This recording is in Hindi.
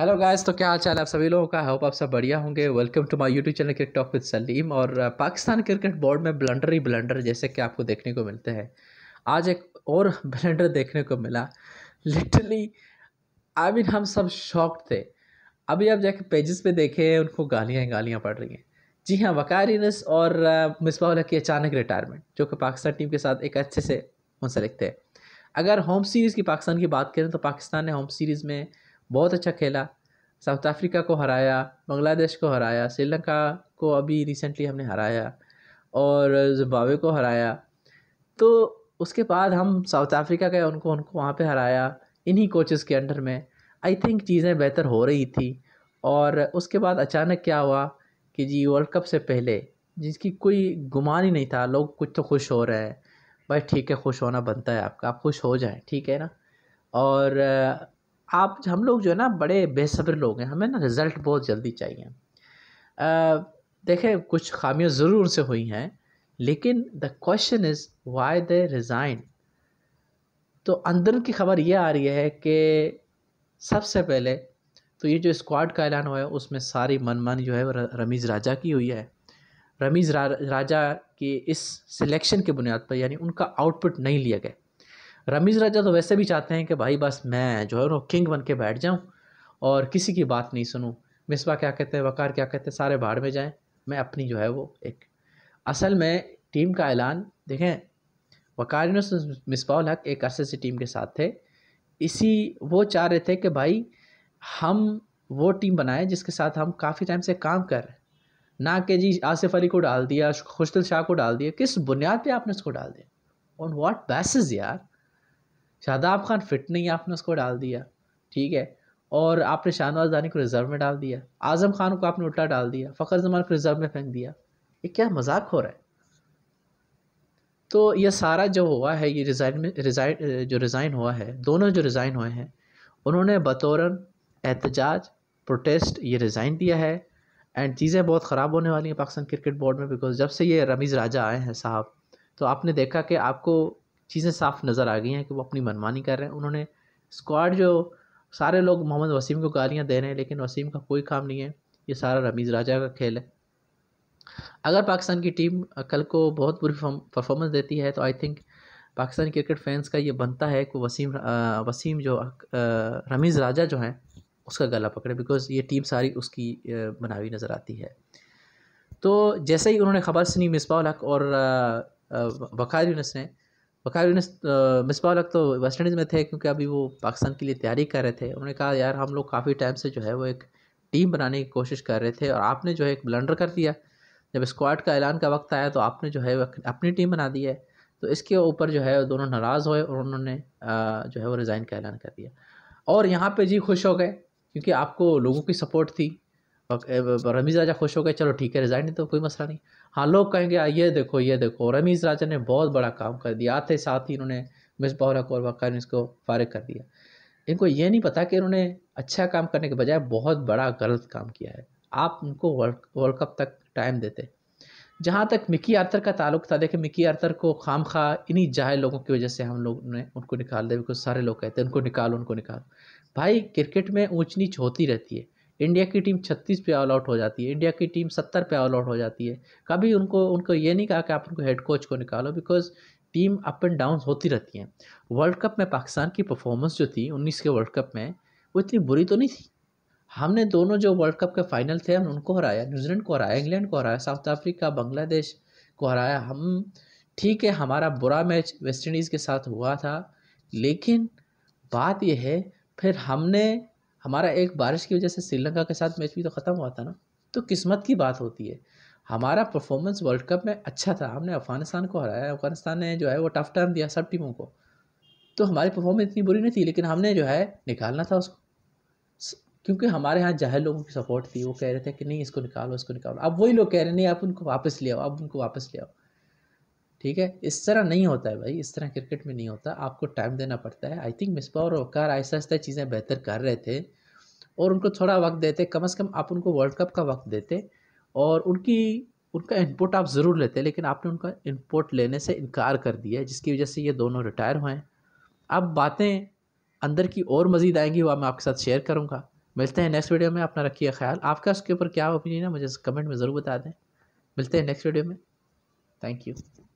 हेलो गाइस तो क्या हाल चाल आप सभी लोगों का होप आप सब बढ़िया होंगे welcome to my YouTube channel cricket talk with Salim और पाकिस्तान क्रिकेट बोर्ड में ब्लंडर ही ब्लंडर जैसे कि आपको देखने को मिलते हैं आज एक और ब्लंडर देखने को मिला लिटरली आई मीन हम सब शॉक्ड थे अभी आप जाके पेजेस पे देखे उनको गालियाँ गालियाँ पड़ रही हैं जी हाँ वकार और और uh, मिसबाउल की अचानक रिटायरमेंट जो कि पाकिस्तान टीम के साथ एक अच्छे से मुंसलिक थे अगर होम सीरीज़ की पाकिस्तान की बात करें तो पाकिस्तान ने होम सीरीज़ में बहुत अच्छा खेला साउथ अफ्रीका को हराया बांग्लादेश को हराया श्रीलंका को अभी रिसेंटली हमने हराया और जिम्बावे को हराया तो उसके बाद हम साउथ अफ्रीका गए उनको उनको वहाँ पे हराया इन्हीं कोचेस के अंडर में आई थिंक चीज़ें बेहतर हो रही थी और उसके बाद अचानक क्या हुआ कि जी वर्ल्ड कप से पहले जिसकी कोई गुमान ही नहीं था लोग कुछ तो खुश हो रहे हैं भाई ठीक है खुश होना बनता है आपका आप खुश हो जाए ठीक है ना और आप हम लोग जो है ना बड़े बेसब्र लोग हैं हमें ना रिज़ल्ट बहुत जल्दी चाहिए देखें कुछ खामियां ज़रूर उनसे हुई हैं लेकिन the question is why they resign तो अंदर की खबर ये आ रही है कि सबसे पहले तो ये जो स्क्वाड का ऐलान हुआ है उसमें सारी मनमान जो है वो रमीज़ राजा की हुई है रमीज़ रा, राजा की इस सिलेक्शन के बुनियाद पर यानी उनका आउटपुट नहीं लिया गया रमीज़ राजा तो वैसे भी चाहते हैं कि भाई बस मैं जो है ना किंग बन के बैठ जाऊँ और किसी की बात नहीं सुनूँ मिसबा क्या कहते हैं वकार क्या कहते हैं सारे बाढ़ में जाएँ मैं अपनी जो है वो एक असल में टीम का ऐलान देखें वकार मिसबा हक एक अरसे से टीम के साथ थे इसी वो चाह रहे थे कि भाई हम वो टीम बनाएं जिसके साथ हम काफ़ी टाइम से काम कर रहे हैं ना कि जी आसिफ अली को डाल दिया खुशदिल शाह को डाल दिया किस बुनियाद पे आपने उसको डाल दिया ऑन व्हाट बेसिस यार शादाब खान फिट नहीं है आपने उसको डाल दिया ठीक है और आपने शाहनवाज दानी को रिज़र्व में डाल दिया आज़म खान को आपने उल्टा डाल दिया फ़खर जमान को रिज़र्व में फेंक दिया ये क्या मजाक हो रहा है तो ये सारा जो हुआ है ये रिज़ाइन में रिज़ाइन जो रिज़ाइन हुआ है दोनों जो रिज़ाइन हुए हैं उन्होंने बतौर एहतजाज प्रोटेस्ट ये रिज़ाइन दिया है एंड चीज़ें बहुत ख़राब होने वाली हैं पाकिस्तान क्रिकेट बोर्ड में बिकॉज जब से ये रमीज़ राजा आए हैं साहब तो आपने देखा कि आपको चीज़ें साफ नज़र आ गई हैं कि वो अपनी मनमानी कर रहे हैं उन्होंने स्क्वाड जो सारे लोग मोहम्मद वसीम को गालियाँ दे रहे हैं लेकिन वसीम का कोई काम नहीं है ये सारा रमीज़ राजा का खेल है अगर पाकिस्तान की टीम कल को बहुत बुरी परफॉर्मेंस देती है तो I think Pakistani cricket fans का ये बनता है कि वसीम आ, वसीम जो रमीज़ राजा जो हैं उसका गला पकड़े बिकॉज ये टीम सारी उसकी बनावी नज़र आती है तो जैसे ही उन्होंने खबर सुनी मिसबा हक और वक़ार यूनस ने वकार यूनिस मिसबा अलग तो वेस्ट इंडीज़ में थे क्योंकि अभी वो पाकिस्तान के लिए तैयारी कर रहे थे उन्होंने कहा यार हम लोग काफ़ी टाइम से जो है वो एक टीम बनाने की कोशिश कर रहे थे और आपने जो है एक ब्लंडर कर दिया जब स्क्वाड का ऐलान का वक्त आया तो आपने जो है अपनी टीम बना दी है तो इसके ऊपर जो है दोनों नाराज़ हुए और उन्होंने जो है वो रिज़ाइन का ऐलान कर दिया और यहाँ पर जी खुश हो गए क्योंकि आपको लोगों की सपोर्ट थी रमीज़ राजा खुश हो गए चलो ठीक है रिज़ाइन नहीं तो कोई मसला नहीं हाँ लोग कहेंगे ये देखो ये देखो रमीज़ राजा ने बहुत बड़ा काम कर दिया आते साथ ही इन्होंने मिस बहरा कौर वाकर इसको फारग कर दिया इनको ये नहीं पता कि इन्होंने अच्छा काम करने के बजाय बहुत बड़ा गलत काम किया है आप उनको वर्ल्ड कप तक टाइम देते जहाँ तक मिकी आर्थर का ताल्लुक था देखें मिकी आर्थर को खाम खा इन्हीं जाहिल लोगों की वजह से हम लोग ने उनको निकाल दिया बिकॉज सारे लोग कहते हैं उनको निकालो उनको निकालो भाई क्रिकेट में ऊँच नीच होती रहती है इंडिया की टीम छत्तीस पे ऑल आउट हो जाती है इंडिया की टीम सत्तर पे ऑल आउट हो जाती है कभी उनको उनको ये नहीं कहा कि आप उनको हेड कोच को निकालो because team up and down होती रहती हैं वर्ल्ड कप में पाकिस्तान की परफॉर्मेंस जो थी उन्नीस के वर्ल्ड कप में वो इतनी बुरी तो नहीं थी हमने दोनों जो वर्ल्ड कप के फाइनल थे हमने उनको हराया न्यूजीलैंड को हराया इंग्लैंड को हराया साउथ अफ्रीका बांग्लादेश को हराया हम ठीक है हमारा बुरा मैच वेस्ट इंडीज़ के साथ हुआ था लेकिन बात यह है फिर हमने हमारा एक बारिश की वजह से श्रीलंका के साथ मैच भी तो ख़त्म हुआ था ना तो किस्मत की बात होती है हमारा परफॉर्मेंस वर्ल्ड कप में अच्छा था हमने अफगानिस्तान को हराया अफगानिस्तान ने जो है वो टफ टाइम दिया सब टीमों को तो हमारी परफॉर्मेंस इतनी बुरी नहीं थी लेकिन हमने जो है निकालना था उसको क्योंकि हमारे यहाँ जाहिर लोगों की सपोर्ट थी वो कह रहे थे कि नहीं इसको निकालो इसको निकालो अब वही लोग कह रहे हैं नहीं आप उनको वापस ले आओ आप उनको वापस ले आओ ठीक है इस तरह नहीं होता है भाई इस तरह क्रिकेट में नहीं होता आपको टाइम देना पड़ता है आई थिंक मिसबा और वकार आहिस्ता आहिस्ता चीज़ें बेहतर कर रहे थे और उनको थोड़ा वक्त देते कम अज़ कम आप उनको वर्ल्ड कप का वक्त देते और उनकी उनका इनपुट आप ज़रूर लेते लेकिन आपने उनका इनपुट लेने से इनकार कर दिया जिसकी वजह से ये दोनों रिटायर हुए हैं अब बातें अंदर की और मज़ीद आएंगी वह मैं आपके साथ शेयर करूँगा मिलते हैं नेक्स्ट वीडियो में अपना रखिए ख्याल आपका उसके ऊपर क्या ओपिनियन है मुझे कमेंट में ज़रूर बता दें मिलते हैं नेक्स्ट वीडियो में थैंक यू